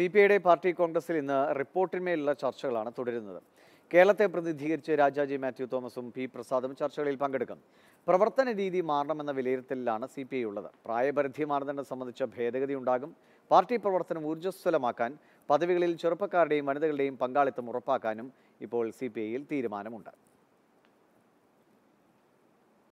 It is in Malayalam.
സി പി ഐയുടെ പാർട്ടി കോൺഗ്രസിൽ ഇന്ന് റിപ്പോർട്ടിന്മേലുള്ള ചർച്ചകളാണ് തുടരുന്നത് കേരളത്തെ പ്രതിനിധീകരിച്ച് രാജാജി മാത്യു തോമസും പി പ്രസാദും ചർച്ചകളിൽ പങ്കെടുക്കും പ്രവർത്തന രീതി മാറണമെന്ന വിലയിരുത്തലിലാണ് സി പി ഐ ഉള്ളത് പ്രായപരിധി മാനദണ്ഡം സംബന്ധിച്ച ഭേദഗതി ഉണ്ടാകും പാർട്ടി പ്രവർത്തനം ഊർജ്ജസ്വലമാക്കാൻ പദവികളിൽ ചെറുപ്പക്കാരുടെയും വനിതകളുടെയും പങ്കാളിത്തം ഉറപ്പാക്കാനും ഇപ്പോൾ സി തീരുമാനമുണ്ട്